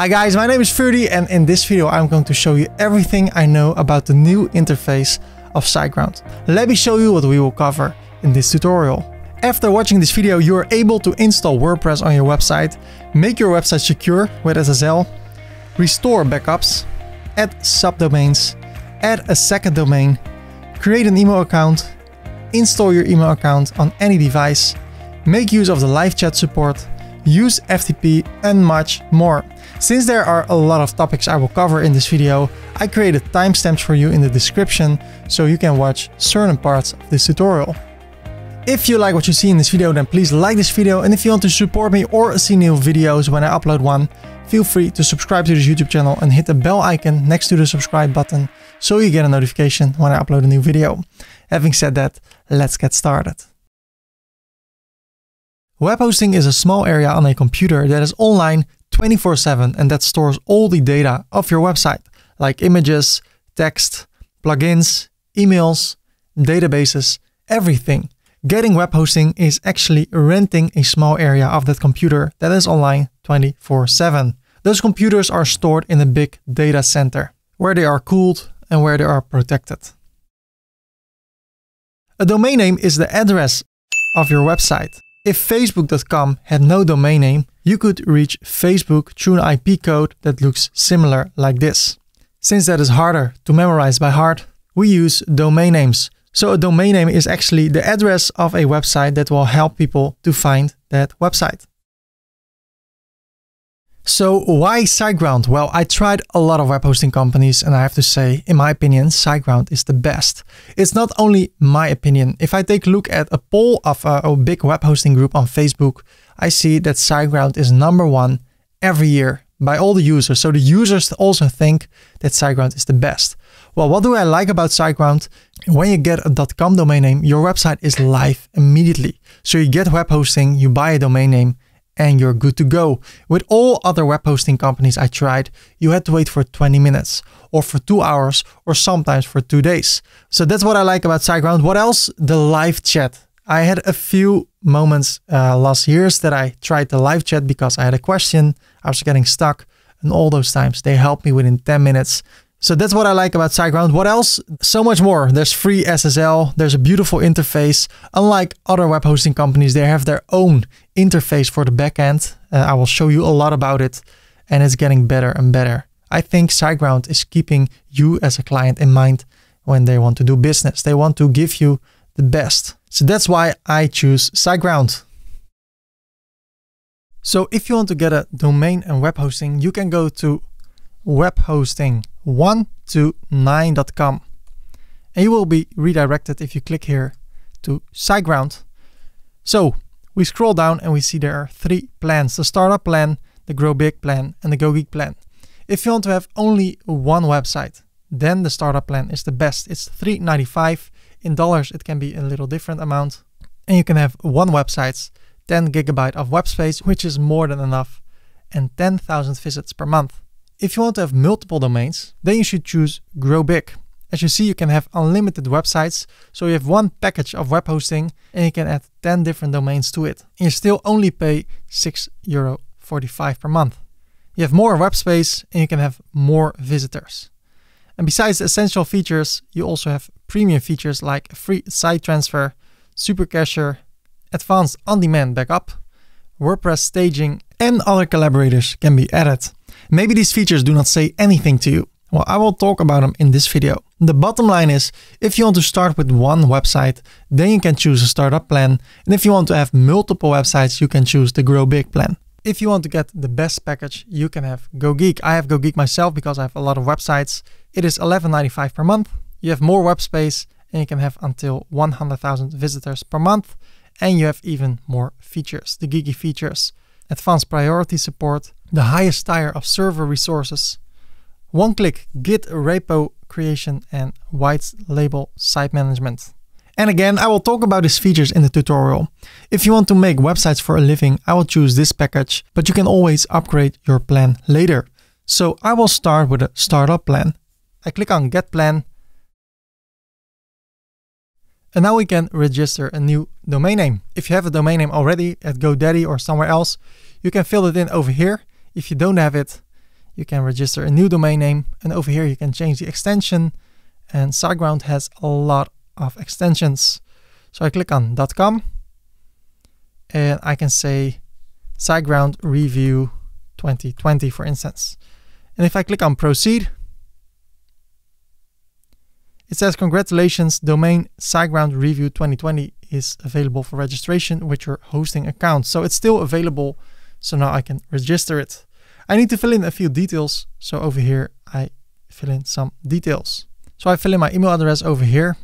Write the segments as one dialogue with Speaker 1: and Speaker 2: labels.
Speaker 1: Hi guys, my name is Ferdy and in this video I'm going to show you everything I know about the new interface of SiteGround. Let me show you what we will cover in this tutorial. After watching this video, you are able to install WordPress on your website, make your website secure with SSL, restore backups, add subdomains, add a second domain, create an email account, install your email account on any device, make use of the live chat support, use FTP and much more. Since there are a lot of topics I will cover in this video, I created timestamps for you in the description so you can watch certain parts of this tutorial. If you like what you see in this video then please like this video and if you want to support me or see new videos when I upload one, feel free to subscribe to this YouTube channel and hit the bell icon next to the subscribe button so you get a notification when I upload a new video. Having said that, let's get started. Web hosting is a small area on a computer that is online 24 seven and that stores all the data of your website like images, text, plugins, emails, databases, everything. Getting web hosting is actually renting a small area of that computer that is online 24 7. Those computers are stored in a big data center where they are cooled and where they are protected. A domain name is the address of your website. If facebook.com had no domain name, you could reach Facebook through an IP code that looks similar like this. Since that is harder to memorize by heart, we use domain names. So a domain name is actually the address of a website that will help people to find that website. So why SiteGround? Well, I tried a lot of web hosting companies and I have to say, in my opinion, SiteGround is the best. It's not only my opinion. If I take a look at a poll of a, uh, a big web hosting group on Facebook, I see that SiteGround is number one every year by all the users. So the users also think that SiteGround is the best. Well, what do I like about SiteGround? When you get a .com domain name, your website is live immediately. So you get web hosting, you buy a domain name, and you're good to go. With all other web hosting companies I tried, you had to wait for 20 minutes or for two hours or sometimes for two days. So that's what I like about SiteGround. What else? The live chat. I had a few moments uh, last years that I tried the live chat because I had a question, I was getting stuck, and all those times they helped me within 10 minutes so that's what I like about SiteGround. What else? So much more. There's free SSL. There's a beautiful interface. Unlike other web hosting companies, they have their own interface for the backend. Uh, I will show you a lot about it and it's getting better and better. I think SiteGround is keeping you as a client in mind when they want to do business. They want to give you the best. So that's why I choose SiteGround. So if you want to get a domain and web hosting, you can go to web hosting 1 to 9.com. And you will be redirected if you click here to SiteGround. So we scroll down and we see there are three plans, the startup plan, the grow big plan and the go geek plan. If you want to have only one website, then the startup plan is the best. It's 395 in dollars. It can be a little different amount and you can have one website, 10 gigabyte of web space, which is more than enough and 10,000 visits per month. If you want to have multiple domains, then you should choose Grow Big. As you see, you can have unlimited websites, so you have one package of web hosting and you can add 10 different domains to it. And you still only pay 6 euro 45 per month. You have more web space and you can have more visitors. And besides the essential features, you also have premium features like free site transfer, super cacher, advanced on-demand backup, WordPress staging, and other collaborators can be added. Maybe these features do not say anything to you. Well, I will talk about them in this video. The bottom line is, if you want to start with one website, then you can choose a startup plan. And if you want to have multiple websites, you can choose the grow big plan. If you want to get the best package, you can have GoGeek. I have GoGeek myself because I have a lot of websites. It is 11.95 per month. You have more web space and you can have until 100,000 visitors per month. And you have even more features, the geeky features advanced priority support, the highest tier of server resources, one-click Git repo creation and white label site management. And again, I will talk about these features in the tutorial. If you want to make websites for a living, I will choose this package, but you can always upgrade your plan later. So I will start with a startup plan. I click on get plan and now we can register a new domain name. If you have a domain name already at GoDaddy or somewhere else, you can fill it in over here. If you don't have it, you can register a new domain name. And over here, you can change the extension. And SiteGround has a lot of extensions. So I click on .com and I can say SiteGround Review 2020, for instance. And if I click on proceed, it says, congratulations, domain SiteGround Review 2020 is available for registration with your hosting account. So it's still available. So now I can register it. I need to fill in a few details. So over here, I fill in some details. So I fill in my email address over here.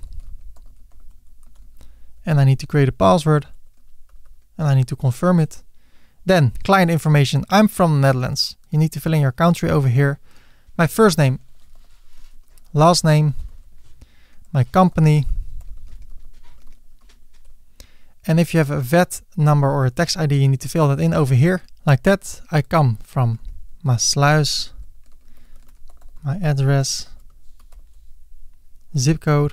Speaker 1: And I need to create a password. And I need to confirm it. Then client information. I'm from the Netherlands. You need to fill in your country over here. My first name, last name, my company. And if you have a VAT number or a tax ID, you need to fill that in over here like that. I come from my Maasluis, my address, zip code,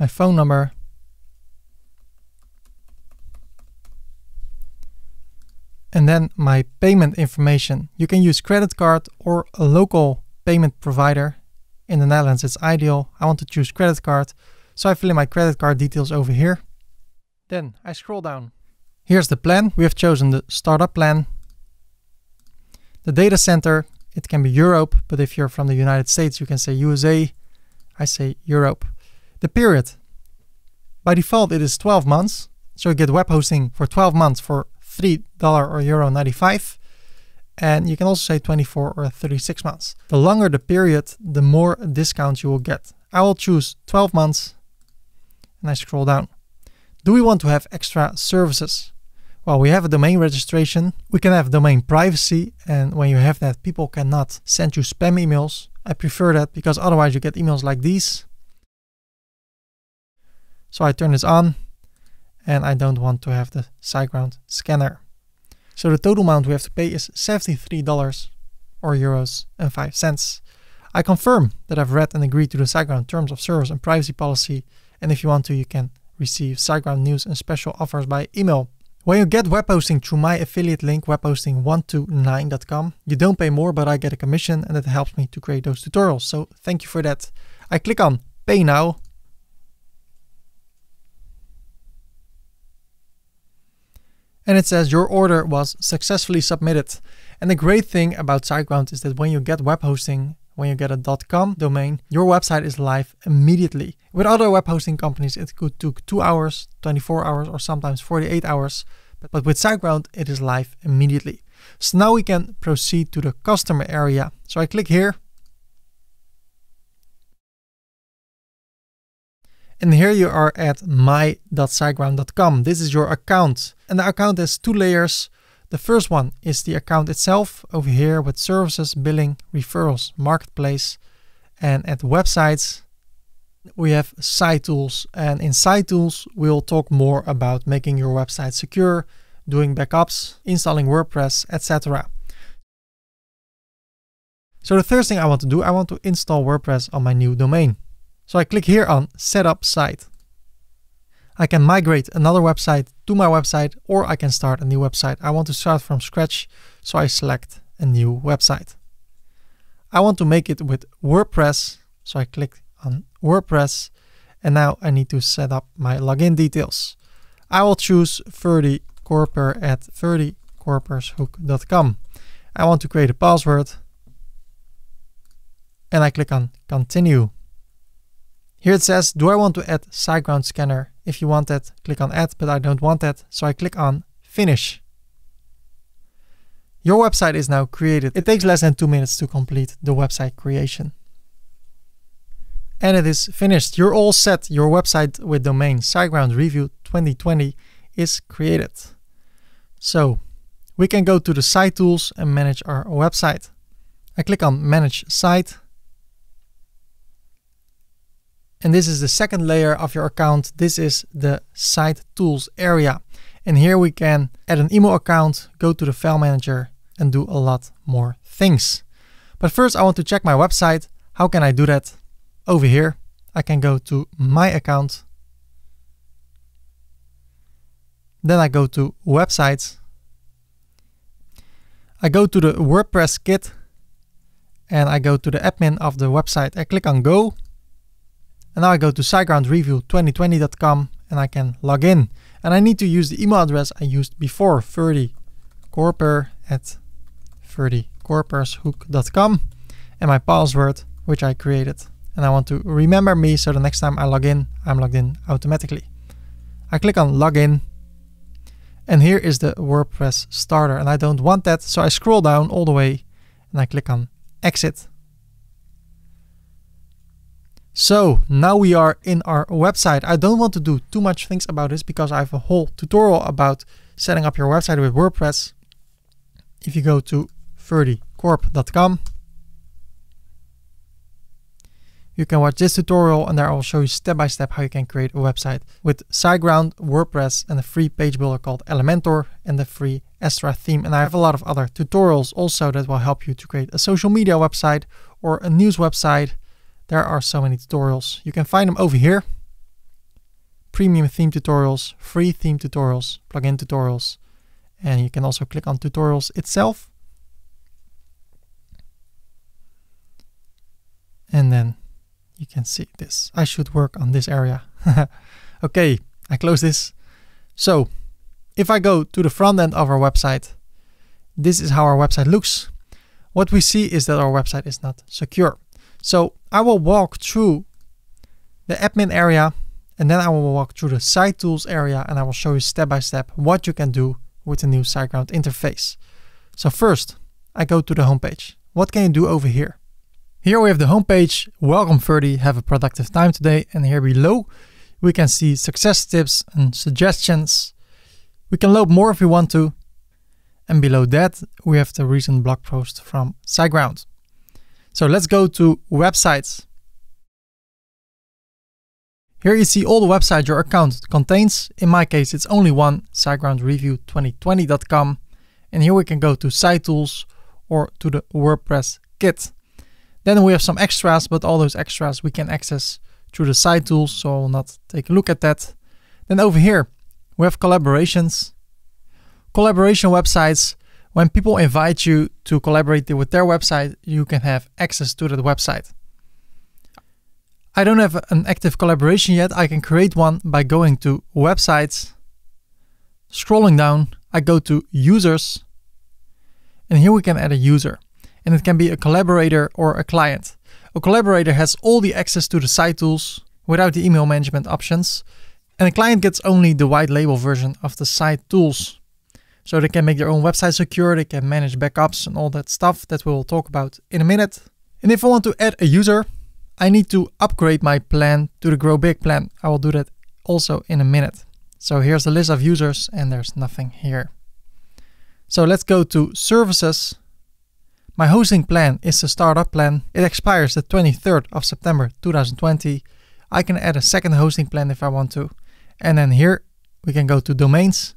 Speaker 1: my phone number, and then my payment information. You can use credit card or a local payment provider in the Netherlands, it's ideal. I want to choose credit card. So I fill in my credit card details over here. Then I scroll down. Here's the plan. We have chosen the startup plan. The data center, it can be Europe, but if you're from the United States, you can say USA. I say Europe. The period, by default, it is 12 months. So you get web hosting for 12 months for $3 or euro 95. And you can also say 24 or 36 months. The longer the period, the more discount you will get. I will choose 12 months and I scroll down. Do we want to have extra services? Well, we have a domain registration. We can have domain privacy. And when you have that, people cannot send you spam emails. I prefer that because otherwise you get emails like these. So I turn this on and I don't want to have the SiteGround scanner. So the total amount we have to pay is $73 or euros and 5 cents. I confirm that I've read and agreed to the SiteGround Terms of Service and Privacy Policy and if you want to you can receive SiteGround news and special offers by email. When you get web hosting through my affiliate link webhosting129.com, you don't pay more but I get a commission and that helps me to create those tutorials. So thank you for that. I click on pay now and it says your order was successfully submitted. And the great thing about SiteGround is that when you get web hosting, when you get a .com domain, your website is live immediately. With other web hosting companies, it could take 2 hours, 24 hours, or sometimes 48 hours. But with SiteGround, it is live immediately. So now we can proceed to the customer area. So I click here And here you are at my.siteground.com. This is your account. And the account has two layers. The first one is the account itself over here with services, billing, referrals, marketplace. And at websites, we have site tools. And in site tools, we'll talk more about making your website secure, doing backups, installing WordPress, etc. So the first thing I want to do, I want to install WordPress on my new domain. So I click here on setup site. I can migrate another website to my website or I can start a new website. I want to start from scratch, so I select a new website. I want to make it with WordPress, so I click on WordPress and now I need to set up my login details. I will choose 30 corper at 30 corpershook.com. I want to create a password and I click on continue. Here it says, do I want to add SiteGround Scanner? If you want that, click on add, but I don't want that. So I click on finish. Your website is now created. It takes less than two minutes to complete the website creation. And it is finished. You're all set. Your website with domain SiteGround Review 2020 is created. So we can go to the site tools and manage our website. I click on manage site and this is the second layer of your account. This is the site tools area. And here we can add an email account, go to the file manager and do a lot more things. But first I want to check my website. How can I do that? Over here, I can go to my account. Then I go to websites. I go to the WordPress kit and I go to the admin of the website. I click on go and now I go to sitegroundreview2020.com and I can log in. And I need to use the email address I used before, 30 corper at 30 and my password, which I created. And I want to remember me, so the next time I log in, I'm logged in automatically. I click on login and here is the WordPress starter and I don't want that. So I scroll down all the way and I click on exit. So now we are in our website. I don't want to do too much things about this because I have a whole tutorial about setting up your website with WordPress. If you go to ferdycorp.com, you can watch this tutorial and there I'll show you step by step how you can create a website with SiteGround, WordPress and a free page builder called Elementor and the free Astra theme. And I have a lot of other tutorials also that will help you to create a social media website or a news website there are so many tutorials. You can find them over here. Premium theme tutorials, free theme tutorials, plugin tutorials. And you can also click on tutorials itself. And then you can see this. I should work on this area. okay, I close this. So if I go to the front end of our website, this is how our website looks. What we see is that our website is not secure. So I will walk through the admin area and then I will walk through the site tools area and I will show you step by step what you can do with the new SiteGround interface. So first, I go to the homepage. What can you do over here? Here we have the homepage, welcome 30, have a productive time today. And here below, we can see success tips and suggestions. We can load more if we want to. And below that, we have the recent blog post from SiteGround. So let's go to websites. Here you see all the websites your account contains. In my case, it's only one, sitegroundreview2020.com. And here we can go to site tools or to the WordPress kit. Then we have some extras, but all those extras we can access through the site tools. So I will not take a look at that. Then over here, we have collaborations. Collaboration websites when people invite you to collaborate with their website, you can have access to that website. I don't have an active collaboration yet. I can create one by going to websites, scrolling down, I go to users, and here we can add a user. And it can be a collaborator or a client. A collaborator has all the access to the site tools without the email management options, and a client gets only the white label version of the site tools. So they can make their own website secure, they can manage backups and all that stuff that we'll talk about in a minute. And if I want to add a user, I need to upgrade my plan to the Grow Big plan. I will do that also in a minute. So here's the list of users and there's nothing here. So let's go to services. My hosting plan is the startup plan. It expires the 23rd of September 2020. I can add a second hosting plan if I want to. And then here we can go to domains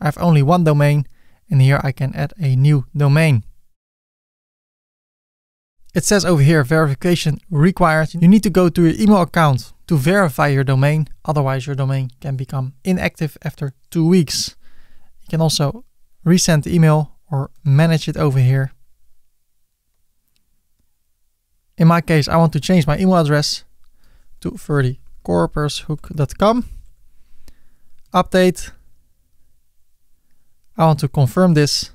Speaker 1: I have only one domain and here I can add a new domain. It says over here verification required. You need to go to your email account to verify your domain. Otherwise your domain can become inactive after two weeks. You can also resend the email or manage it over here. In my case, I want to change my email address to 30 Update. I want to confirm this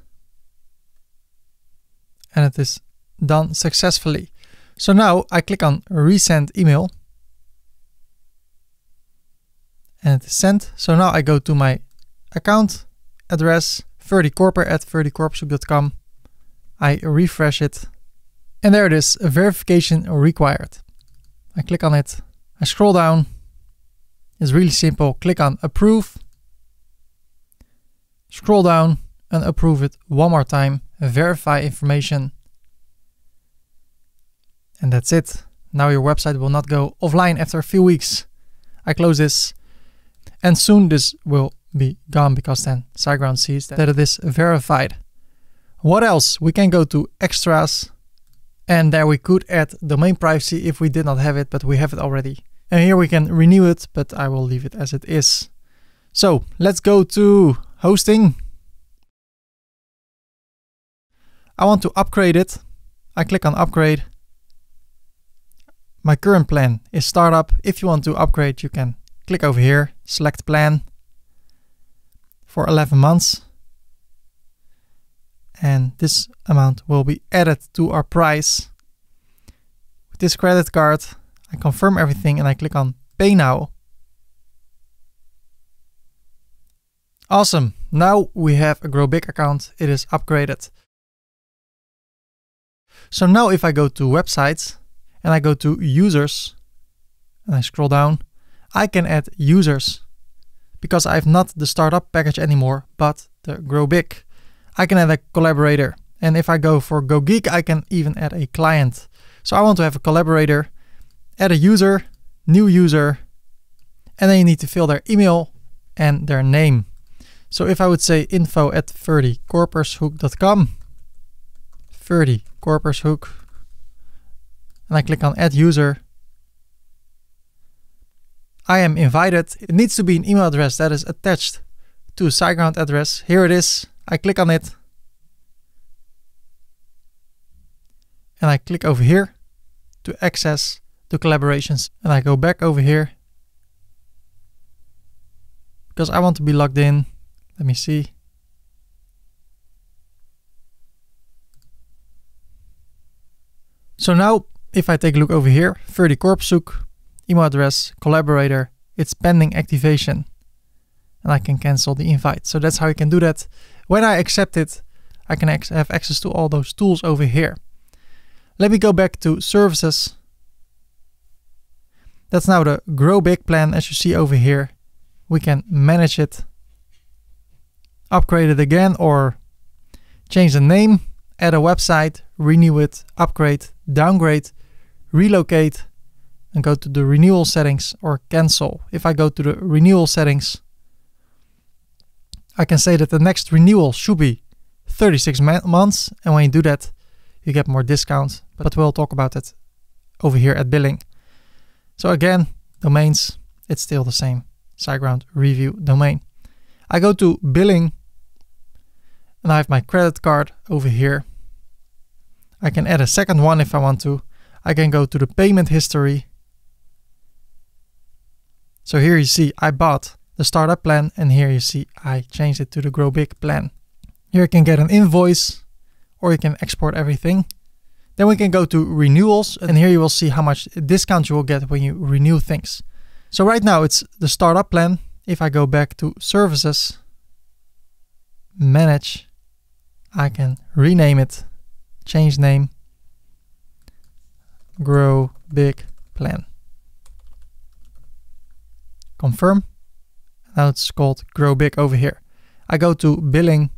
Speaker 1: and it is done successfully. So now I click on resend email and it is sent. So now I go to my account address 30corper at 30corpshoek.com. I refresh it and there it is, verification required. I click on it, I scroll down. It's really simple. Click on approve scroll down and approve it one more time, verify information. And that's it. Now your website will not go offline after a few weeks. I close this and soon this will be gone because then SiteGround sees that it is verified. What else? We can go to extras and there we could add domain privacy if we did not have it, but we have it already. And here we can renew it, but I will leave it as it is. So let's go to hosting. I want to upgrade it. I click on upgrade. My current plan is startup. If you want to upgrade, you can click over here, select plan for 11 months. And this amount will be added to our price. With this credit card, I confirm everything and I click on pay now. Awesome. Now we have a Grow Big account. It is upgraded. So now if I go to websites and I go to users and I scroll down, I can add users because I have not the startup package anymore, but the Grow Big. I can add a collaborator. And if I go for Go Geek, I can even add a client. So I want to have a collaborator, add a user, new user, and then you need to fill their email and their name. So if I would say info at 30corpershoek.com, 30 Hook, and I click on add user, I am invited. It needs to be an email address that is attached to a SiteGround address. Here it is. I click on it. And I click over here to access the collaborations. And I go back over here because I want to be logged in. Let me see. So now if I take a look over here, verdikorpzoek, email address, collaborator, it's pending activation. And I can cancel the invite. So that's how you can do that. When I accept it, I can have access to all those tools over here. Let me go back to services. That's now the grow big plan. As you see over here, we can manage it upgrade it again or change the name, add a website, renew it, upgrade, downgrade, relocate, and go to the renewal settings or cancel. If I go to the renewal settings, I can say that the next renewal should be 36 months. And when you do that, you get more discounts, but we'll talk about that over here at billing. So again, domains, it's still the same SiteGround review domain. I go to billing and I have my credit card over here. I can add a second one if I want to. I can go to the payment history. So here you see I bought the startup plan and here you see I changed it to the grow big plan. Here you can get an invoice or you can export everything. Then we can go to renewals and here you will see how much discount you will get when you renew things. So right now it's the startup plan. If I go back to services, manage, I can rename it, change name, grow big plan. Confirm. Now it's called grow big over here. I go to billing,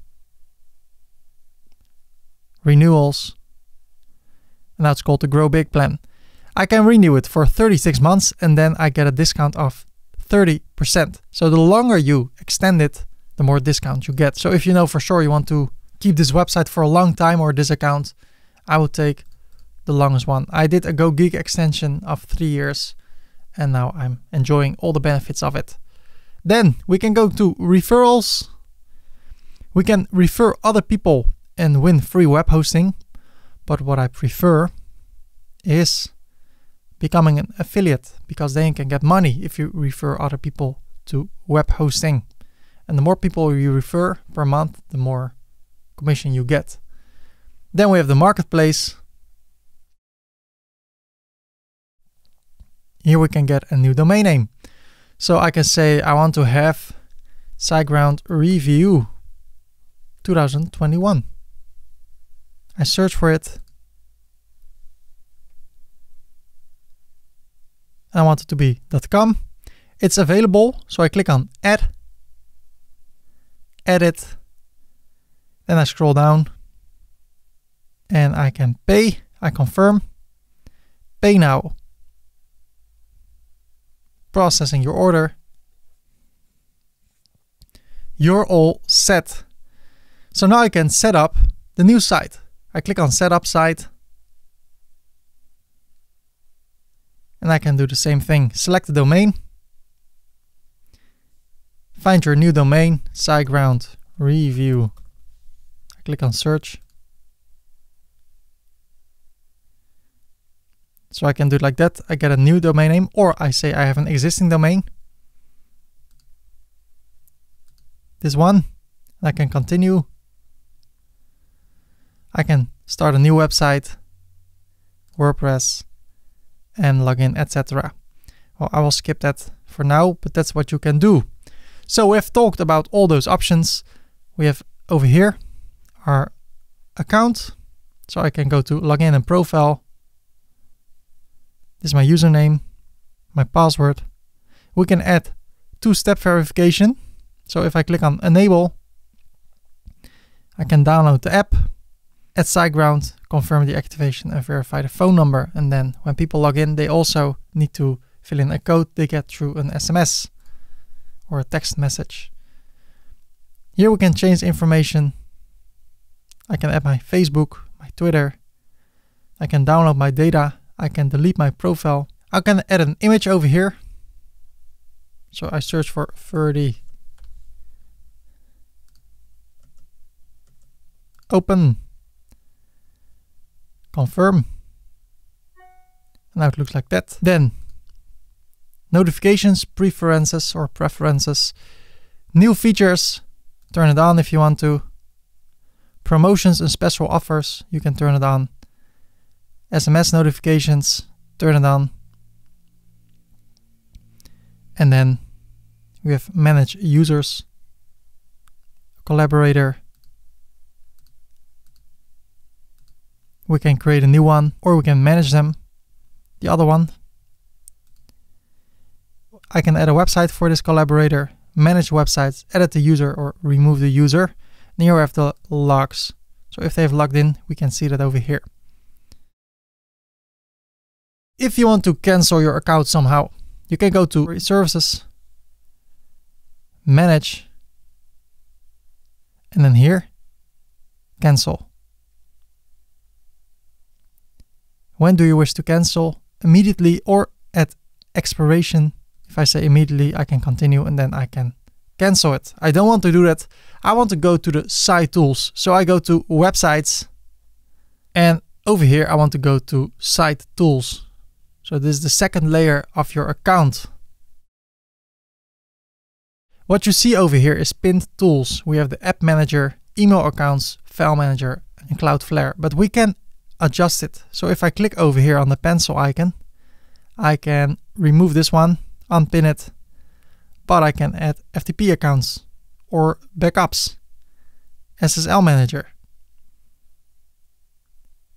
Speaker 1: renewals, and now it's called the grow big plan. I can renew it for 36 months and then I get a discount of 30%. So the longer you extend it, the more discount you get. So if you know for sure you want to keep this website for a long time or this account, I would take the longest one. I did a Go extension of three years and now I'm enjoying all the benefits of it. Then we can go to referrals. We can refer other people and win free web hosting. But what I prefer is becoming an affiliate because then you can get money if you refer other people to web hosting. And the more people you refer per month, the more commission you get. Then we have the marketplace. Here we can get a new domain name. So I can say I want to have SiteGround Review 2021. I search for it. I want it to be .com. It's available, so I click on Add, Edit, then I scroll down and I can pay. I confirm. Pay now. Processing your order. You're all set. So now I can set up the new site. I click on setup site. And I can do the same thing. Select the domain. Find your new domain, SiteGround Review I click on search. So I can do it like that. I get a new domain name or I say I have an existing domain. This one, I can continue. I can start a new website, WordPress, and login, etc. Well, I will skip that for now, but that's what you can do. So we have talked about all those options. We have over here, our account. So I can go to login and profile. This is my username, my password. We can add two-step verification. So if I click on enable, I can download the app, add SiteGround, confirm the activation and verify the phone number. And then when people log in, they also need to fill in a code they get through an SMS or a text message. Here we can change information I can add my Facebook, my Twitter. I can download my data. I can delete my profile. I can add an image over here. So I search for 30. Open. Confirm. Now it looks like that. Then notifications, preferences or preferences, new features, turn it on if you want to, Promotions and special offers, you can turn it on. SMS notifications, turn it on. And then we have manage users, collaborator. We can create a new one or we can manage them. The other one. I can add a website for this collaborator, manage websites, edit the user or remove the user. And here we have the logs. So if they've logged in, we can see that over here. If you want to cancel your account somehow, you can go to services, manage, and then here, cancel. When do you wish to cancel? Immediately or at expiration. If I say immediately, I can continue and then I can cancel it. I don't want to do that. I want to go to the site tools. So I go to websites and over here, I want to go to site tools. So this is the second layer of your account. What you see over here is pinned tools. We have the app manager, email accounts, file manager, and Cloudflare, but we can adjust it. So if I click over here on the pencil icon, I can remove this one, unpin it, but I can add FTP accounts or backups, SSL manager,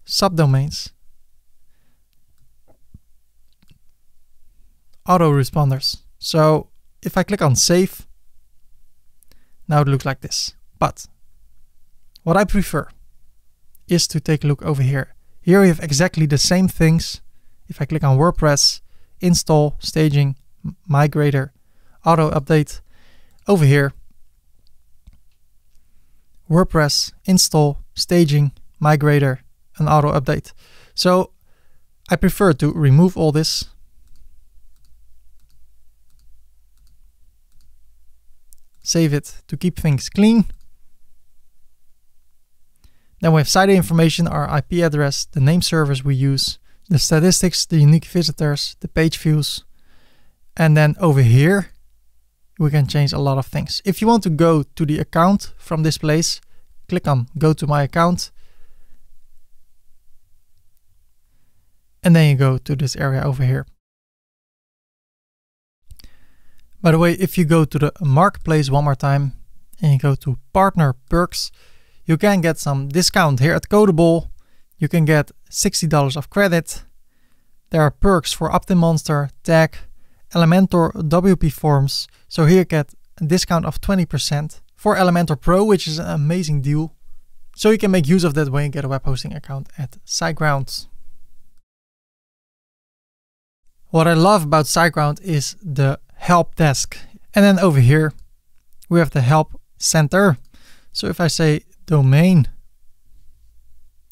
Speaker 1: subdomains, autoresponders. So if I click on save, now it looks like this. But what I prefer is to take a look over here. Here we have exactly the same things. If I click on WordPress, install, staging, migrator, auto update over here, WordPress install, staging, migrator, and auto update. So I prefer to remove all this. Save it to keep things clean. Then we have site information, our IP address, the name servers we use, the statistics, the unique visitors, the page views. And then over here, we can change a lot of things. If you want to go to the account from this place, click on go to my account. And then you go to this area over here. By the way, if you go to the marketplace one more time and you go to partner perks, you can get some discount here at Codable. You can get $60 of credit. There are perks for Optimonster, Tag, Elementor WP Forms. So here you get a discount of 20% for Elementor Pro, which is an amazing deal. So you can make use of that way and get a web hosting account at SiteGround. What I love about SiteGround is the help desk. And then over here, we have the help center. So if I say domain,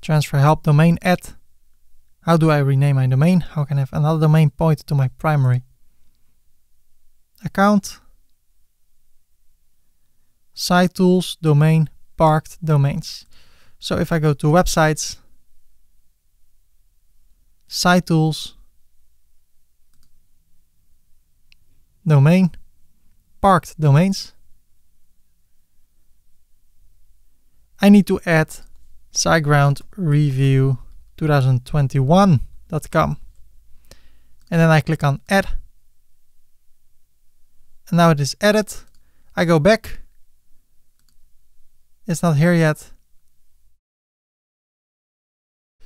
Speaker 1: transfer help domain at, how do I rename my domain? How can I have another domain point to my primary account, site tools, domain, parked domains. So if I go to websites, site tools, domain, parked domains. I need to add review 2021com and then I click on add and now it is added. I go back. It's not here yet.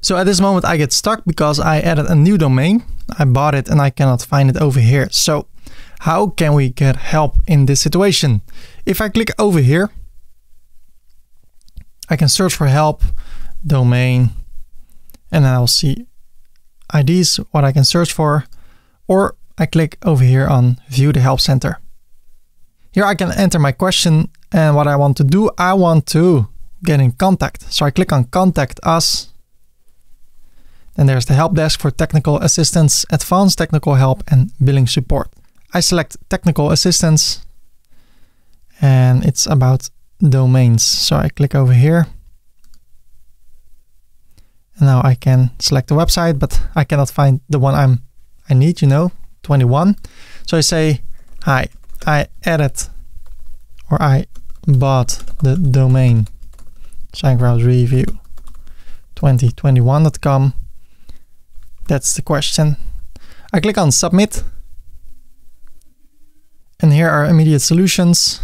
Speaker 1: So at this moment I get stuck because I added a new domain. I bought it and I cannot find it over here. So how can we get help in this situation? If I click over here, I can search for help, domain, and then I'll see IDs, what I can search for, or I click over here on view the help center. Here I can enter my question and what I want to do. I want to get in contact. So I click on contact us. Then there's the help desk for technical assistance, advanced technical help and billing support. I select technical assistance and it's about domains. So I click over here. And now I can select the website, but I cannot find the one I'm I need, you know, 21. So I say, hi, I added or I bought the domain Review 2021com That's the question. I click on submit. And here are immediate solutions.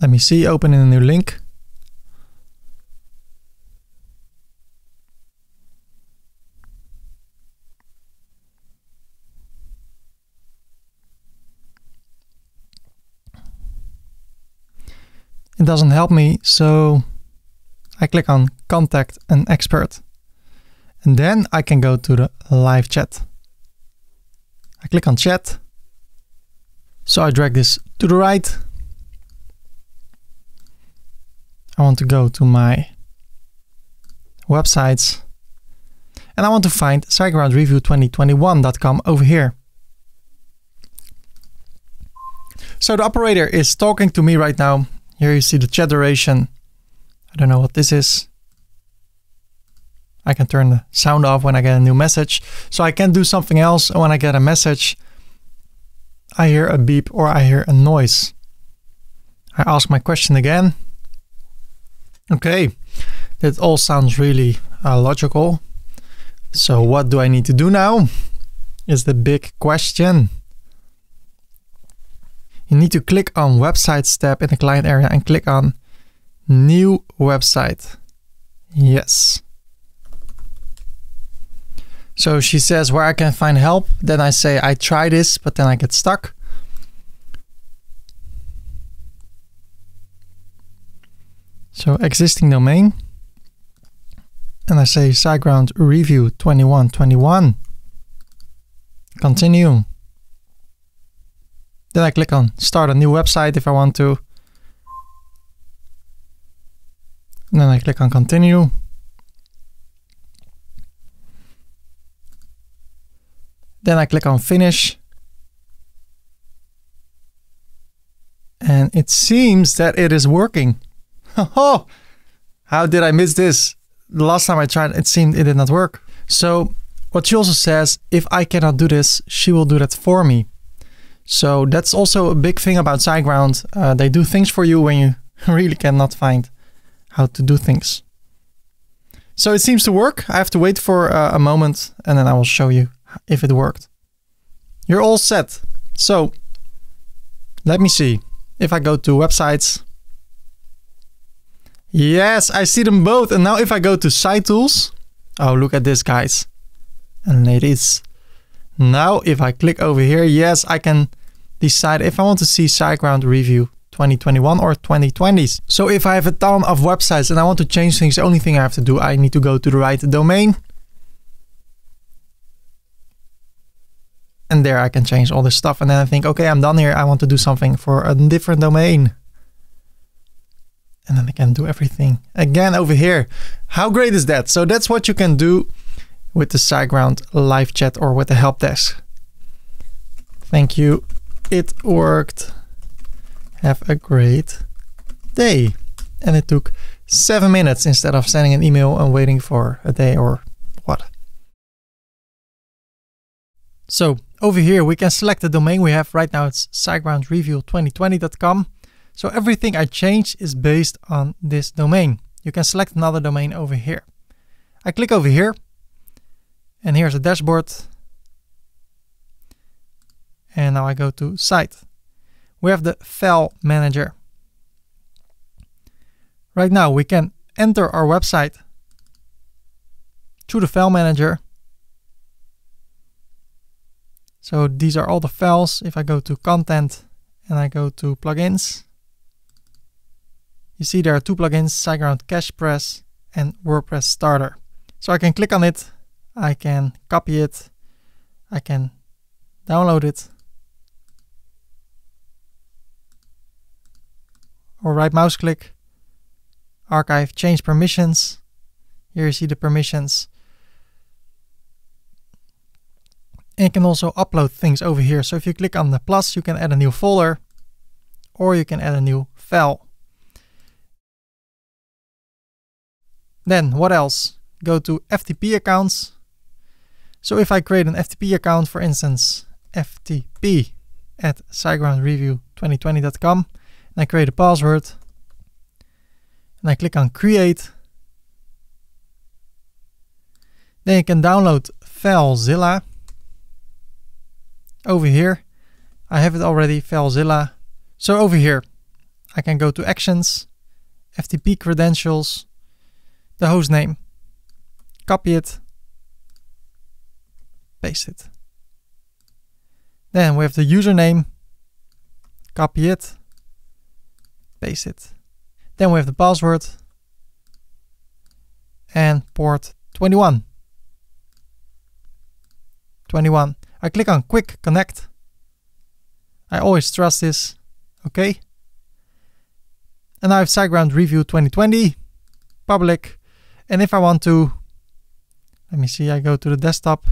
Speaker 1: Let me see, open in a new link. it doesn't help me. So I click on contact an expert and then I can go to the live chat. I click on chat. So I drag this to the right. I want to go to my websites and I want to find SiteGroundReview2021.com over here. So the operator is talking to me right now here you see the chat duration. I don't know what this is. I can turn the sound off when I get a new message. So I can do something else. And when I get a message, I hear a beep or I hear a noise. I ask my question again. Okay, that all sounds really uh, logical. So what do I need to do now? Is the big question you need to click on websites tab in the client area and click on new website. Yes. So she says where I can find help. Then I say I try this, but then I get stuck. So existing domain. And I say SiteGround review 2121. Continue. Then I click on start a new website if I want to. And then I click on continue. Then I click on finish. And it seems that it is working. Oh, how did I miss this? The last time I tried, it seemed it did not work. So what she also says, if I cannot do this, she will do that for me. So that's also a big thing about SiteGround. Uh, they do things for you when you really cannot find how to do things. So it seems to work. I have to wait for uh, a moment and then I will show you if it worked. You're all set. So let me see if I go to websites. Yes, I see them both. And now if I go to site tools, oh, look at this guys and ladies now if i click over here, yes, i can decide if i want to see siteground review 2021 or 2020s. So if I have a ton of websites and I want to change things, the only thing I have to do, I need to go to the right domain. And there I can change all this stuff. And then I think, okay, I'm done here. I want to do something for a different domain. And then I can do everything again over here. How great is that? So that's what you can do with the SiteGround live chat or with the help desk. Thank you. It worked. Have a great day. And it took seven minutes instead of sending an email and waiting for a day or what. So over here, we can select the domain we have right now. It's sitegroundreview2020.com. So everything I change is based on this domain. You can select another domain over here. I click over here and here's a dashboard. And now I go to site. We have the file manager. Right now we can enter our website to the file manager. So these are all the files. If I go to content and I go to plugins, you see there are two plugins, SiteGround Cache Press and WordPress Starter. So I can click on it I can copy it, I can download it, or right mouse click, archive, change permissions. Here you see the permissions. And you can also upload things over here. So if you click on the plus, you can add a new folder or you can add a new file. Then what else? Go to FTP accounts so if I create an FTP account, for instance, FTP at SitegroundReview2020.com, and I create a password, and I click on create, then you can download FileZilla over here. I have it already, FileZilla. So over here, I can go to actions, FTP credentials, the host name, copy it, paste it. Then we have the username, copy it, paste it. Then we have the password and port 21. 21. I click on quick connect. I always trust this. Okay. And I have SiteGround Review 2020, public. And if I want to, let me see, I go to the desktop.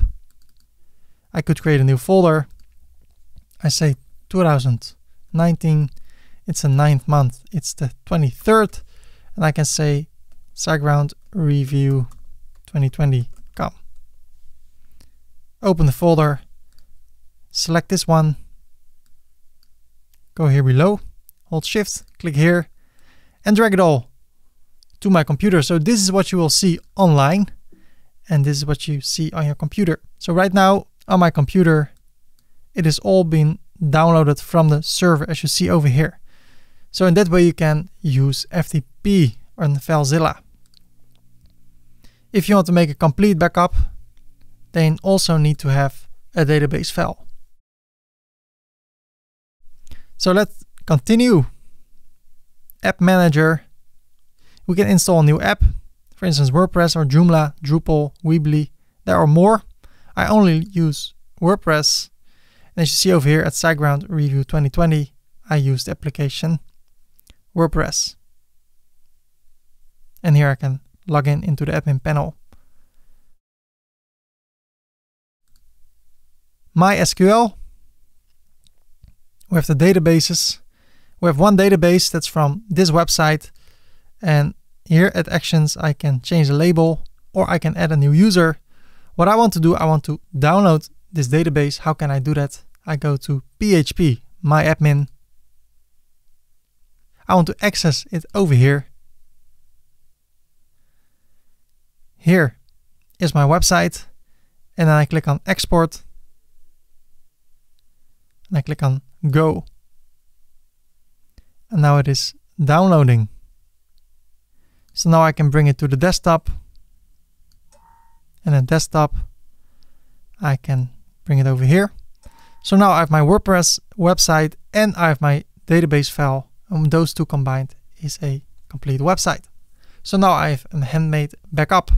Speaker 1: I could create a new folder. I say 2019, it's the ninth month, it's the 23rd, and I can say SiteGround Review 2020, come. Open the folder, select this one, go here below, hold shift, click here, and drag it all to my computer. So this is what you will see online, and this is what you see on your computer. So right now, on my computer. It has all been downloaded from the server as you see over here. So in that way you can use FTP on FileZilla. If you want to make a complete backup, then also need to have a database file. So let's continue. App Manager. We can install a new app, for instance WordPress or Joomla, Drupal, Weebly. There are more. I only use WordPress. And as you see over here at SiteGround Review 2020, I use the application WordPress. And here I can log in into the admin panel. MySQL. We have the databases. We have one database that's from this website. And here at Actions, I can change the label or I can add a new user. What I want to do, I want to download this database. How can I do that? I go to PHP, my admin. I want to access it over here. Here is my website and then I click on export and I click on go. And now it is downloading. So now I can bring it to the desktop and then desktop, I can bring it over here. So now I have my WordPress website and I have my database file and those two combined is a complete website. So now I have a handmade backup.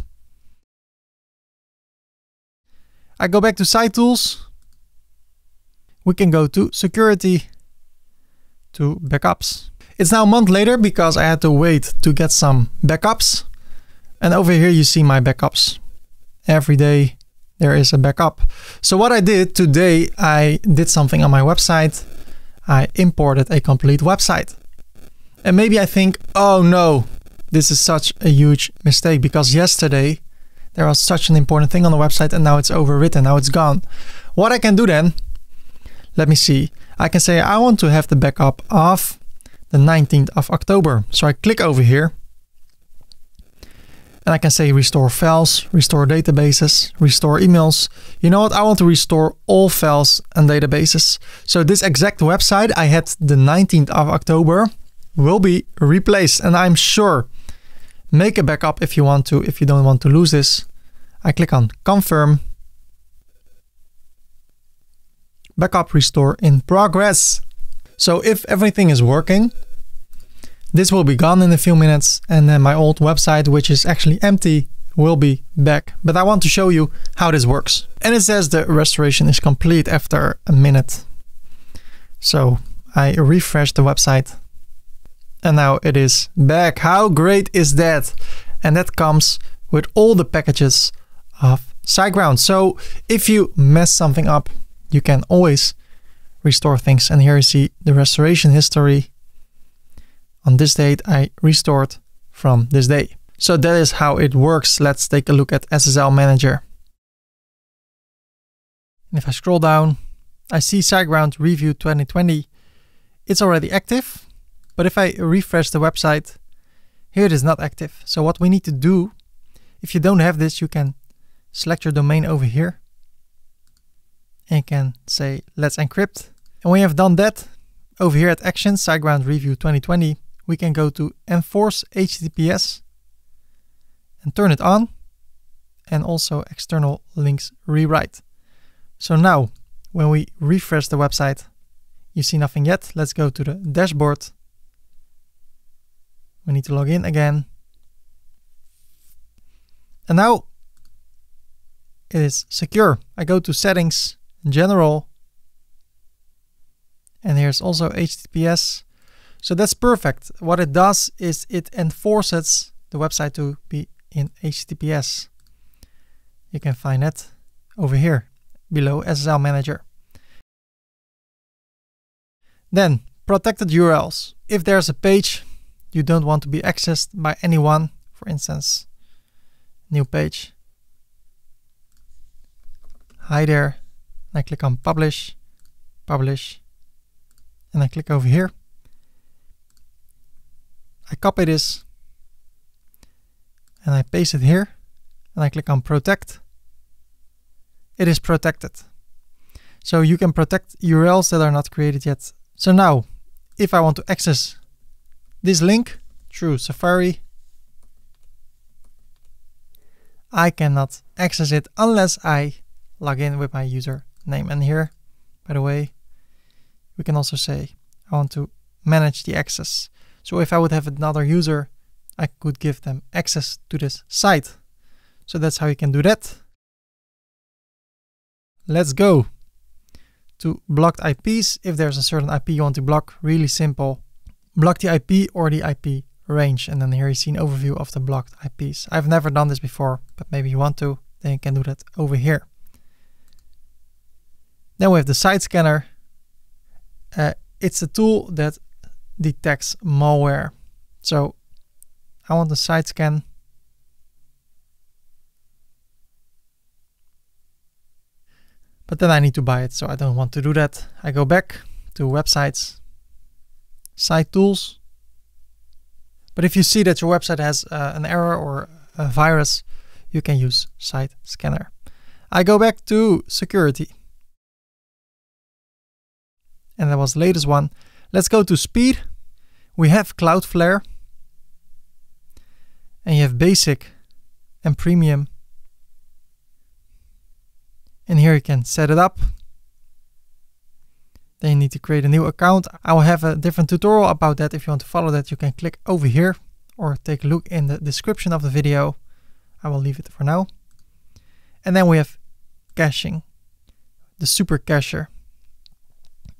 Speaker 1: I go back to site tools. We can go to security to backups. It's now a month later because I had to wait to get some backups. And over here you see my backups every day there is a backup. So what I did today, I did something on my website. I imported a complete website. And maybe I think, oh no, this is such a huge mistake because yesterday there was such an important thing on the website and now it's overwritten, now it's gone. What I can do then, let me see. I can say I want to have the backup of the 19th of October. So I click over here and I can say restore files, restore databases, restore emails. You know what? I want to restore all files and databases. So this exact website I had the 19th of October will be replaced and I'm sure make a backup if you want to, if you don't want to lose this. I click on confirm, backup restore in progress. So if everything is working, this will be gone in a few minutes and then my old website, which is actually empty, will be back. But I want to show you how this works. And it says the restoration is complete after a minute. So I refresh the website and now it is back. How great is that? And that comes with all the packages of SiteGround. So if you mess something up, you can always restore things. And here you see the restoration history on this date, I restored from this day. So that is how it works. Let's take a look at SSL Manager. And if I scroll down, I see SiteGround Review 2020. It's already active, but if I refresh the website, here it is not active. So what we need to do, if you don't have this, you can select your domain over here and you can say, let's encrypt. And when you have done that, over here at Actions, SiteGround Review 2020, we can go to enforce HTTPS and turn it on and also external links rewrite. So now when we refresh the website, you see nothing yet. Let's go to the dashboard. We need to log in again. And now it is secure. I go to settings, general, and here's also HTTPS. So that's perfect. What it does is it enforces the website to be in HTTPS. You can find that over here below SSL manager. Then protected URLs. If there's a page you don't want to be accessed by anyone, for instance, new page. Hi there. I click on publish, publish, and I click over here. I copy this and I paste it here and I click on protect. It is protected. So you can protect URLs that are not created yet. So now, if I want to access this link through Safari, I cannot access it unless I log in with my username. And here, by the way, we can also say I want to manage the access. So if I would have another user, I could give them access to this site. So that's how you can do that. Let's go to blocked IPs. If there's a certain IP you want to block, really simple. Block the IP or the IP range. And then here you see an overview of the blocked IPs. I've never done this before, but maybe you want to, then you can do that over here. Then we have the site scanner. Uh, it's a tool that detects malware. So I want the side scan. But then I need to buy it, so I don't want to do that. I go back to websites, site tools. But if you see that your website has uh, an error or a virus, you can use site scanner. I go back to security. And that was the latest one. Let's go to speed. We have Cloudflare. And you have basic and premium. And here you can set it up. Then you need to create a new account. I will have a different tutorial about that. If you want to follow that, you can click over here or take a look in the description of the video. I will leave it for now. And then we have caching, the super cacher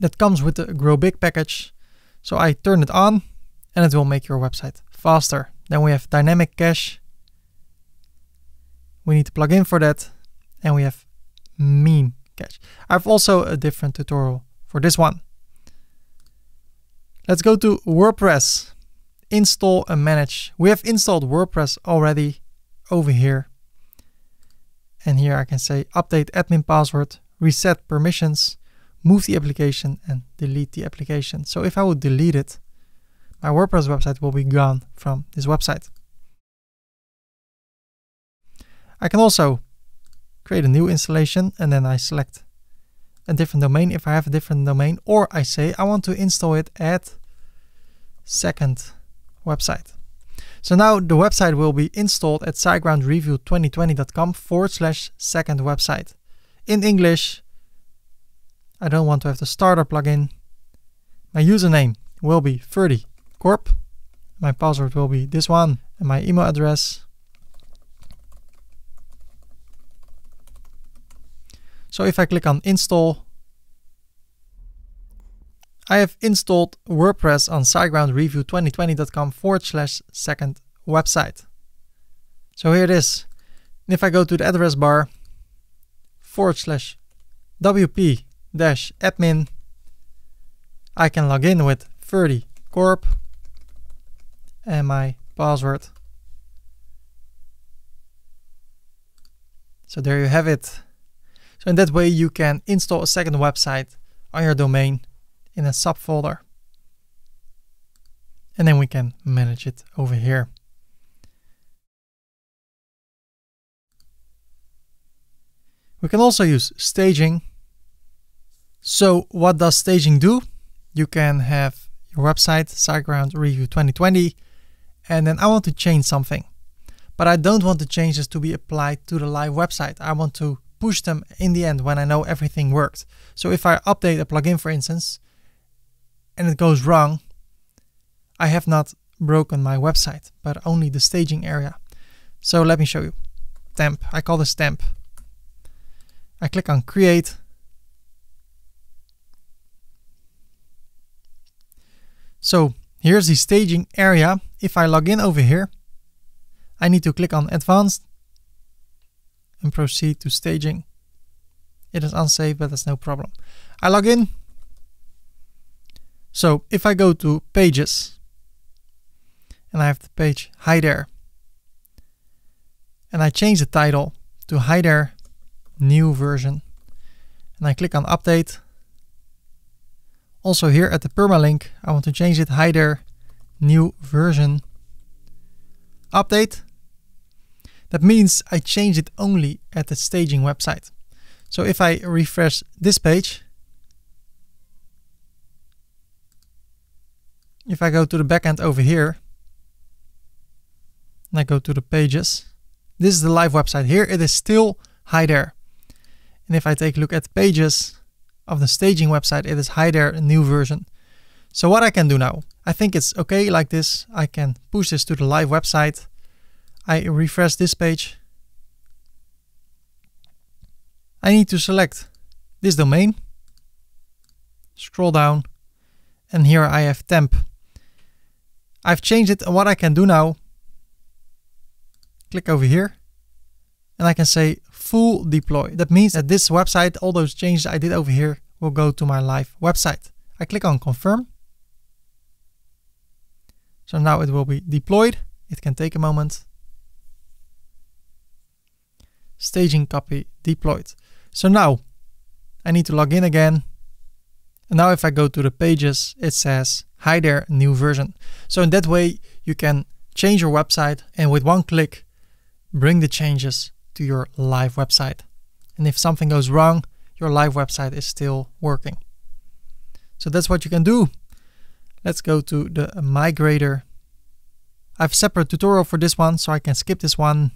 Speaker 1: that comes with the Grow Big package. So I turn it on and it will make your website faster. Then we have dynamic cache. We need to plug in for that. And we have mean cache. I've also a different tutorial for this one. Let's go to WordPress, install and manage. We have installed WordPress already over here. And here I can say update admin password, reset permissions, move the application and delete the application. So if I would delete it, my WordPress website will be gone from this website. I can also create a new installation and then I select a different domain if I have a different domain or I say I want to install it at second website. So now the website will be installed at sitegroundreview2020.com forward slash second website. In English, I don't want to have the starter plugin. My username will be 30corp. My password will be this one and my email address. So if I click on install, I have installed WordPress on sitegroundreview2020.com forward slash second website. So here it is. And if I go to the address bar, forward slash WP dash admin. I can log in with 30 corp and my password. So there you have it. So in that way you can install a second website on your domain in a subfolder. And then we can manage it over here. We can also use staging so what does staging do? You can have your website, SiteGround Review 2020, and then I want to change something. But I don't want the changes to be applied to the live website. I want to push them in the end when I know everything worked. So if I update a plugin, for instance, and it goes wrong, I have not broken my website, but only the staging area. So let me show you. Temp, I call this temp. I click on create So here's the staging area. If I log in over here, I need to click on advanced and proceed to staging. It is unsafe, but that's no problem. I log in. So if I go to pages and I have the page hi there and I change the title to hi there new version and I click on update also here at the permalink, I want to change it. Hi there, new version update. That means I change it only at the staging website. So if I refresh this page, if I go to the backend over here, and I go to the pages, this is the live website. Here it is still hi there. And if I take a look at pages, of the staging website. It is hi there, new version. So what I can do now, I think it's okay like this. I can push this to the live website. I refresh this page. I need to select this domain, scroll down, and here I have temp. I've changed it and what I can do now, click over here, and I can say full deploy. That means that this website, all those changes I did over here will go to my live website. I click on confirm. So now it will be deployed. It can take a moment. Staging copy deployed. So now I need to log in again. And now if I go to the pages, it says, hi there, new version. So in that way, you can change your website and with one click, bring the changes to your live website. And if something goes wrong, your live website is still working. So that's what you can do. Let's go to the migrator. I have a separate tutorial for this one, so I can skip this one.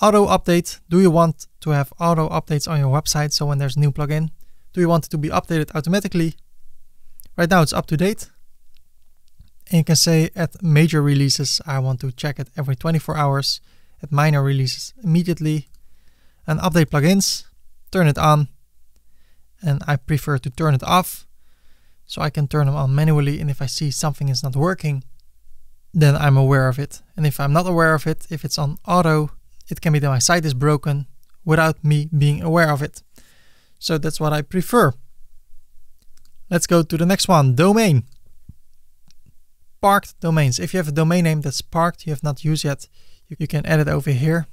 Speaker 1: Auto update. Do you want to have auto updates on your website? So when there's a new plugin, do you want it to be updated automatically? Right now it's up to date. And you can say at major releases, I want to check it every 24 hours. At minor releases, immediately. And update plugins, turn it on. And I prefer to turn it off. So I can turn them on manually. And if I see something is not working, then I'm aware of it. And if I'm not aware of it, if it's on auto, it can be that my site is broken without me being aware of it. So that's what I prefer. Let's go to the next one, domain parked domains. If you have a domain name that's parked, you have not used yet, you, you can add it over here.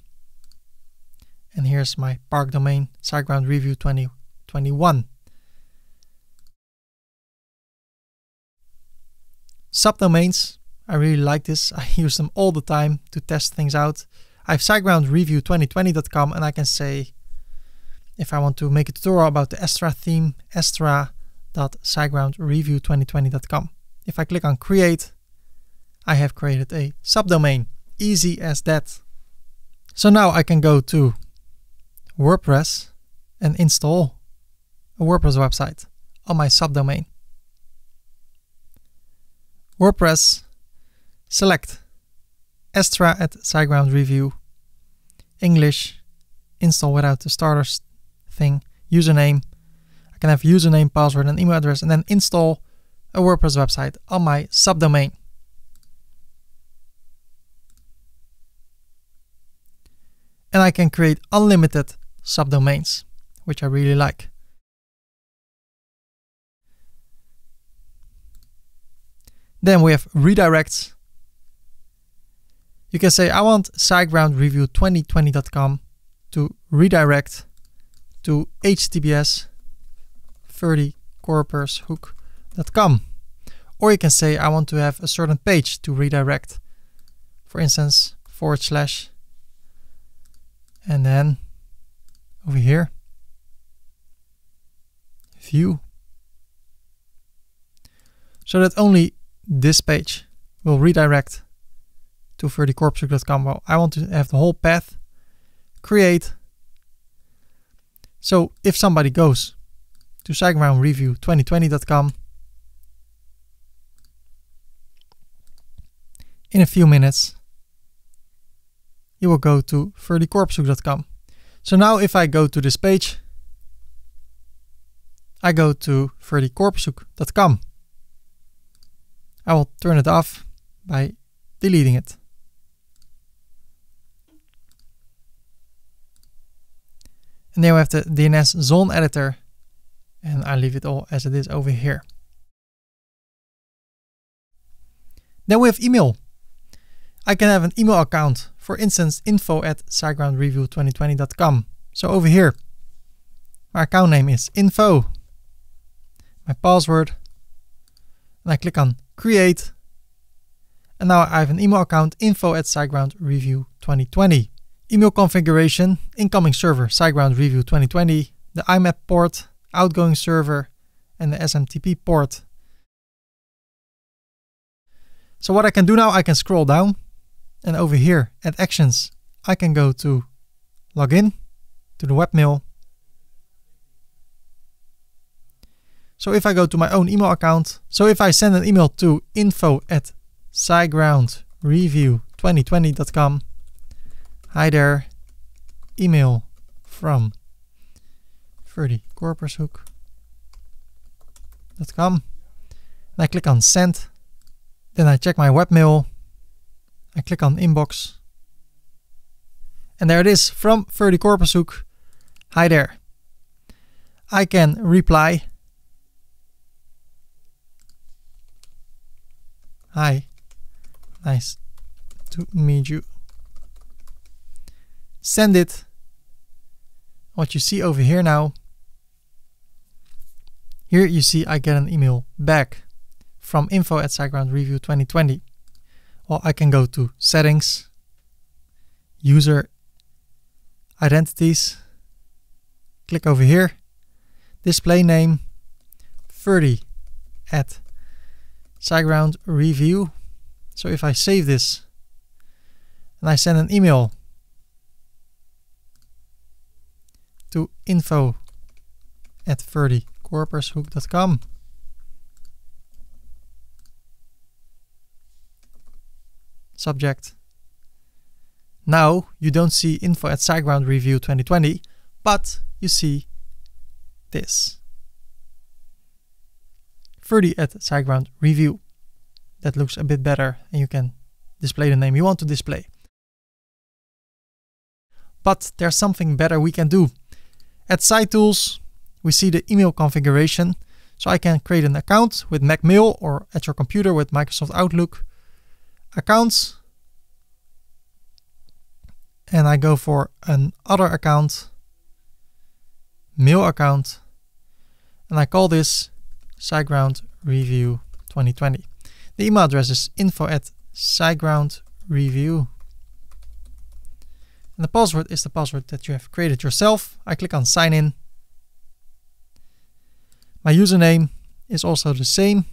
Speaker 1: And here's my park domain, SiteGround Review 2021. Subdomains, I really like this. I use them all the time to test things out. I have SiteGroundReview2020.com and I can say, if I want to make a tutorial about the Estra theme, estra.sitegroundreview2020.com. If I click on create, I have created a subdomain. Easy as that. So now I can go to WordPress and install a WordPress website on my subdomain. WordPress, select Estra at SiteGround Review, English, install without the starters thing, username. I can have username, password, and email address, and then install a WordPress website on my subdomain. and I can create unlimited subdomains, which I really like. Then we have redirects. You can say, I want sitegroundreview2020.com to redirect to https 30 corpershook.com. Or you can say, I want to have a certain page to redirect. For instance, forward slash and then over here, view, so that only this page will redirect to verticorpsec.com. Well, I want to have the whole path create. So if somebody goes to SiteGroundReview2020.com, in a few minutes, you will go to ferdykorpershoek.com. So now if I go to this page, I go to ferdykorpershoek.com. I will turn it off by deleting it. And then we have the DNS zone editor and I leave it all as it is over here. Then we have email. I can have an email account, for instance, info at sitegroundreview2020.com. So over here, my account name is info, my password, and I click on create. And now I have an email account, info at sitegroundreview2020. Email configuration, incoming server, sitegroundreview2020, the IMAP port, outgoing server, and the SMTP port. So what I can do now, I can scroll down and over here at actions, I can go to login to the webmail. So if I go to my own email account, so if I send an email to info at sitegroundreview2020.com, hi there, email from Ferdy Korpershoek.com, and I click on send, then I check my webmail, I click on inbox. And there it is from Ferdy Korpershoek. Hi there. I can reply. Hi. Nice to meet you. Send it. What you see over here now. Here you see I get an email back from info at SiteGround Review 2020. Well, I can go to settings, user identities, click over here, display name 30 at SiteGround review. So if I save this and I send an email to info at 30corpershook.com subject. Now you don't see info at SiteGround Review 2020, but you see this. 30 at SiteGround Review. That looks a bit better and you can display the name you want to display. But there's something better we can do. At Site Tools, we see the email configuration. So I can create an account with Mac Mail or at your computer with Microsoft Outlook accounts and I go for an other account, mail account, and I call this SiteGround Review 2020. The email address is info at SiteGround Review. And the password is the password that you have created yourself. I click on sign in. My username is also the same.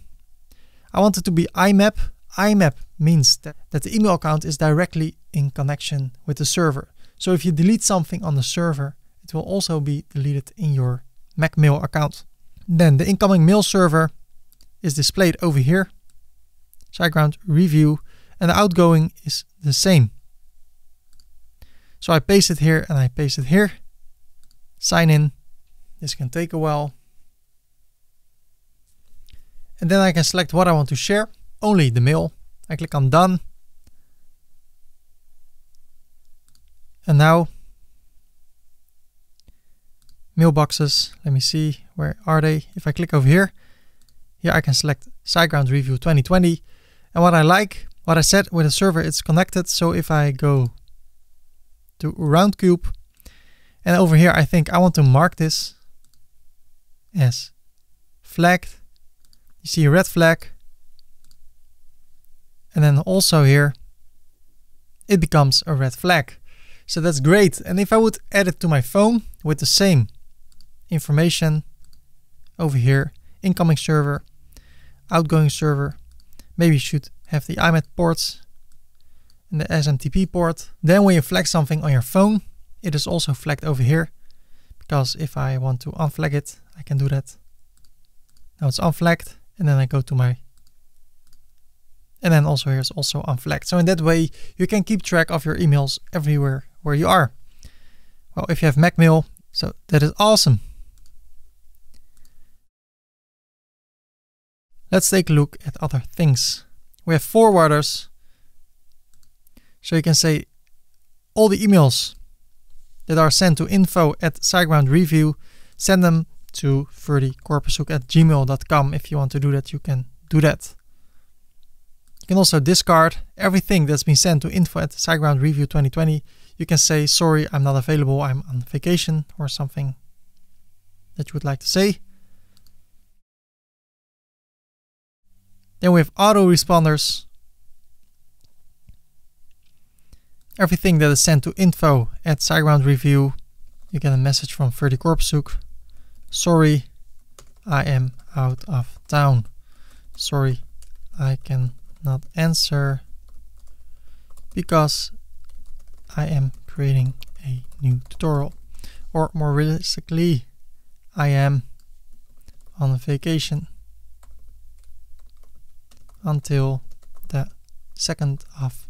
Speaker 1: I want it to be IMAP IMAP means that, that the email account is directly in connection with the server. So if you delete something on the server, it will also be deleted in your Mac Mail account. Then the incoming mail server is displayed over here, SiteGround review, and the outgoing is the same. So I paste it here and I paste it here. Sign in. This can take a while. And then I can select what I want to share only the mail. I click on done. And now mailboxes, let me see, where are they? If I click over here, here I can select SiteGround Review 2020. And what I like, what I said with the server, it's connected. So if I go to RoundCube and over here, I think I want to mark this as flagged. You see a red flag and then also here, it becomes a red flag. So that's great. And if I would add it to my phone with the same information over here, incoming server, outgoing server, maybe should have the IMAP ports and the SMTP port. Then when you flag something on your phone, it is also flagged over here because if I want to unflag it, I can do that. Now it's unflagged and then I go to my and then also here's also unflagged. So in that way, you can keep track of your emails everywhere where you are. Well, if you have Mac Mail, so that is awesome. Let's take a look at other things. We have forwarders. So you can say all the emails that are sent to info at SiteGround Review, send them to verdicorpushoek at gmail.com. If you want to do that, you can do that. You can also discard everything that's been sent to info at SiteGround Review 2020. You can say, sorry, I'm not available, I'm on vacation or something that you would like to say. Then we have autoresponders. Everything that is sent to info at SiteGround Review, you get a message from Verdi Korpzoek. Sorry, I am out of town. Sorry, I can not answer because I am creating a new tutorial or more realistically I am on a vacation until the 2nd of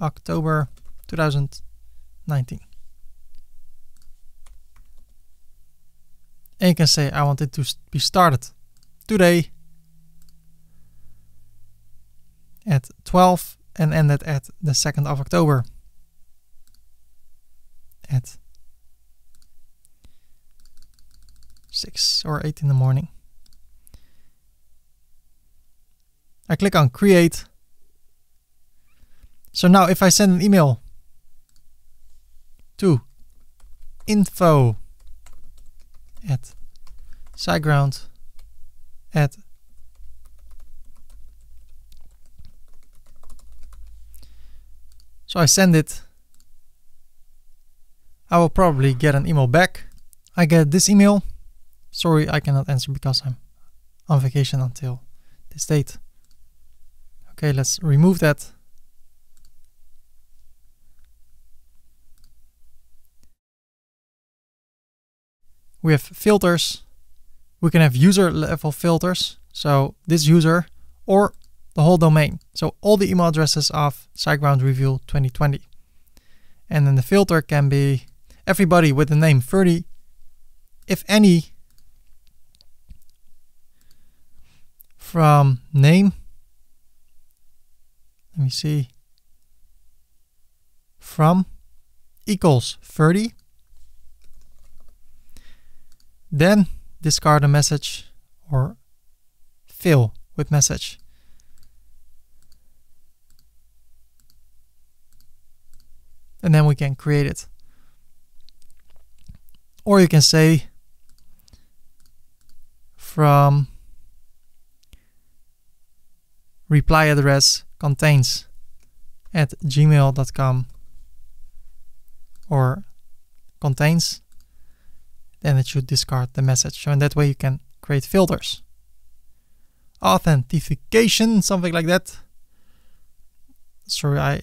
Speaker 1: October 2019. And you can say I want it to be started today at 12 and ended at the 2nd of October at 6 or 8 in the morning. I click on create. So now if I send an email to info at SiteGround at So I send it. I will probably get an email back. I get this email. Sorry, I cannot answer because I'm on vacation until this date. Okay, let's remove that. We have filters. We can have user level filters. So this user or the whole domain. So all the email addresses of SiteGround Review 2020. And then the filter can be everybody with the name 30, if any, from name. Let me see. From equals 30. Then discard a message or fill with message. and then we can create it. Or you can say from reply address contains at gmail.com or contains, then it should discard the message. So in that way you can create filters. Authentication, something like that. Sorry, I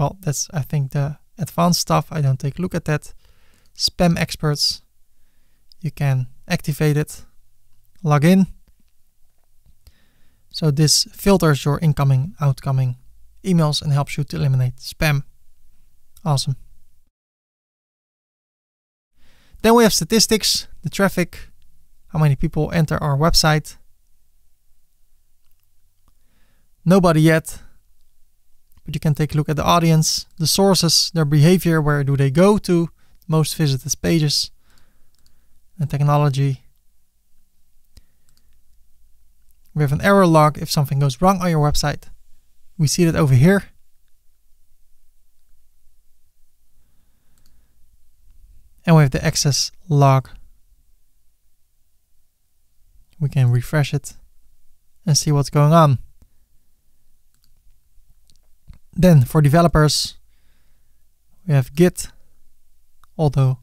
Speaker 1: well, that's, I think, the advanced stuff. I don't take a look at that. Spam experts, you can activate it. Log in. So this filters your incoming, outgoing emails and helps you to eliminate spam. Awesome. Then we have statistics, the traffic, how many people enter our website. Nobody yet but you can take a look at the audience, the sources, their behavior, where do they go to, most visited pages, and technology. We have an error log if something goes wrong on your website. We see that over here. And we have the access log. We can refresh it and see what's going on. Then for developers, we have Git, although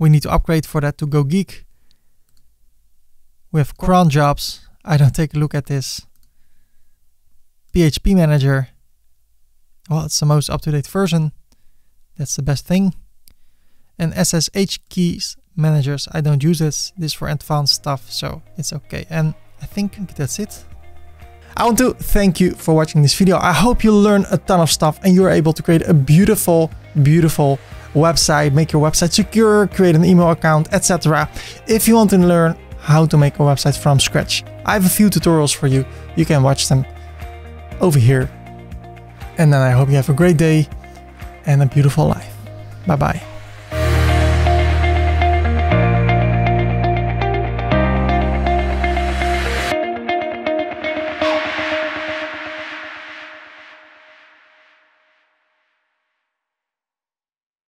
Speaker 1: we need to upgrade for that to go geek. We have cron jobs. I don't take a look at this. PHP manager. Well, it's the most up-to-date version. That's the best thing. And SSH keys managers. I don't use this, this for advanced stuff, so it's okay. And I think that's it. I want to thank you for watching this video. I hope you learn a ton of stuff and you're able to create a beautiful, beautiful website, make your website secure, create an email account, etc. If you want to learn how to make a website from scratch, I have a few tutorials for you. You can watch them over here. And then I hope you have a great day and a beautiful life. Bye bye.